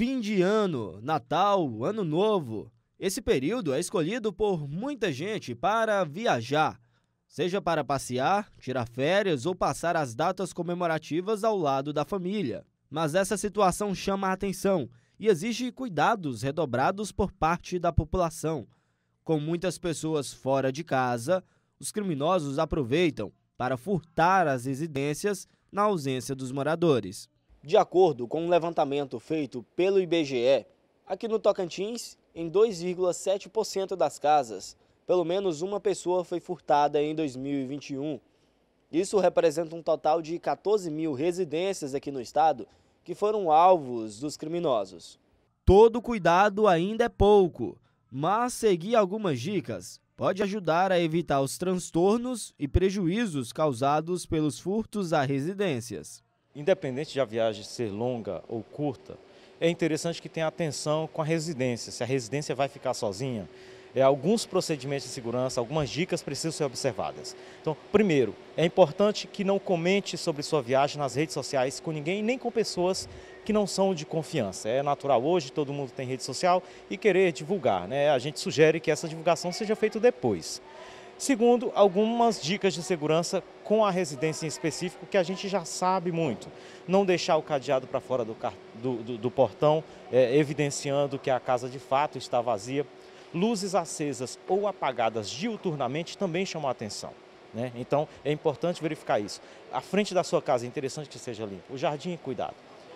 Fim de ano, Natal, Ano Novo. Esse período é escolhido por muita gente para viajar, seja para passear, tirar férias ou passar as datas comemorativas ao lado da família. Mas essa situação chama a atenção e exige cuidados redobrados por parte da população. Com muitas pessoas fora de casa, os criminosos aproveitam para furtar as residências na ausência dos moradores. De acordo com um levantamento feito pelo IBGE, aqui no Tocantins, em 2,7% das casas, pelo menos uma pessoa foi furtada em 2021. Isso representa um total de 14 mil residências aqui no estado que foram alvos dos criminosos. Todo cuidado ainda é pouco, mas seguir algumas dicas pode ajudar a evitar os transtornos e prejuízos causados pelos furtos a residências. Independente de a viagem ser longa ou curta, é interessante que tenha atenção com a residência, se a residência vai ficar sozinha. É, alguns procedimentos de segurança, algumas dicas precisam ser observadas. Então, primeiro, é importante que não comente sobre sua viagem nas redes sociais com ninguém, nem com pessoas que não são de confiança. É natural hoje, todo mundo tem rede social e querer divulgar. Né? A gente sugere que essa divulgação seja feita depois. Segundo, algumas dicas de segurança com a residência em específico que a gente já sabe muito. Não deixar o cadeado para fora do, do, do, do portão, é, evidenciando que a casa de fato está vazia. Luzes acesas ou apagadas diuturnamente também chamam a atenção. Né? Então é importante verificar isso. A frente da sua casa é interessante que seja limpa. O jardim, cuidado.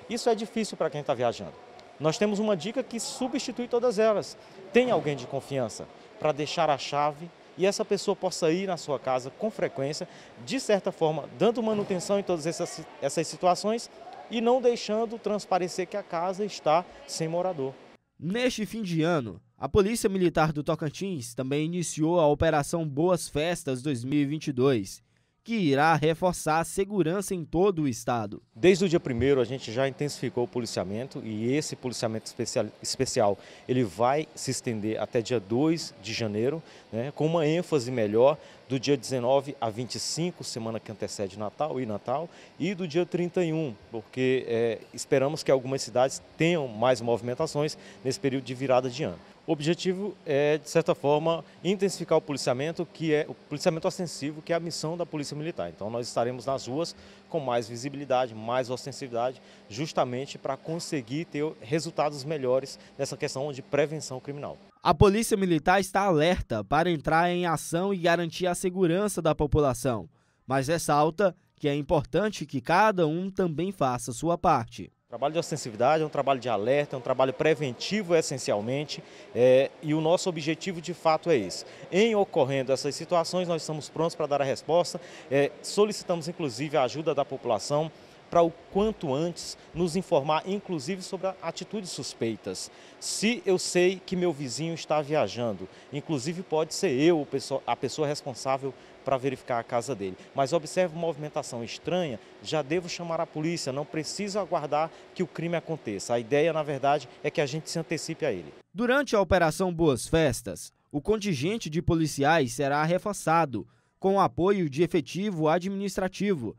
Isso é difícil para quem está viajando. Nós temos uma dica que substitui todas elas. Tem alguém de confiança para deixar a chave e essa pessoa possa ir na sua casa com frequência, de certa forma, dando manutenção em todas essas, essas situações e não deixando transparecer que a casa está sem morador. Neste fim de ano, a Polícia Militar do Tocantins também iniciou a Operação Boas Festas 2022 que irá reforçar a segurança em todo o estado. Desde o dia 1 a gente já intensificou o policiamento e esse policiamento especial, especial ele vai se estender até dia 2 de janeiro, né, com uma ênfase melhor do dia 19 a 25, semana que antecede Natal e Natal, e do dia 31, porque é, esperamos que algumas cidades tenham mais movimentações nesse período de virada de ano. O objetivo é, de certa forma, intensificar o policiamento, que é o policiamento ostensivo, que é a missão da Polícia Militar. Então nós estaremos nas ruas com mais visibilidade, mais ostensividade, justamente para conseguir ter resultados melhores nessa questão de prevenção criminal. A Polícia Militar está alerta para entrar em ação e garantir a segurança da população, mas ressalta que é importante que cada um também faça sua parte. O trabalho de ostensividade é um trabalho de alerta, é um trabalho preventivo essencialmente, é, e o nosso objetivo de fato é esse. Em ocorrendo essas situações, nós estamos prontos para dar a resposta, é, solicitamos inclusive a ajuda da população para o quanto antes nos informar, inclusive sobre atitudes suspeitas. Se eu sei que meu vizinho está viajando, inclusive pode ser eu a pessoa responsável para verificar a casa dele. Mas observo movimentação estranha, já devo chamar a polícia, não preciso aguardar que o crime aconteça. A ideia, na verdade, é que a gente se antecipe a ele. Durante a Operação Boas Festas, o contingente de policiais será reforçado, com o apoio de efetivo administrativo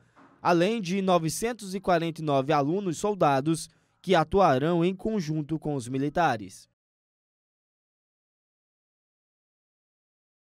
além de 949 alunos soldados que atuarão em conjunto com os militares.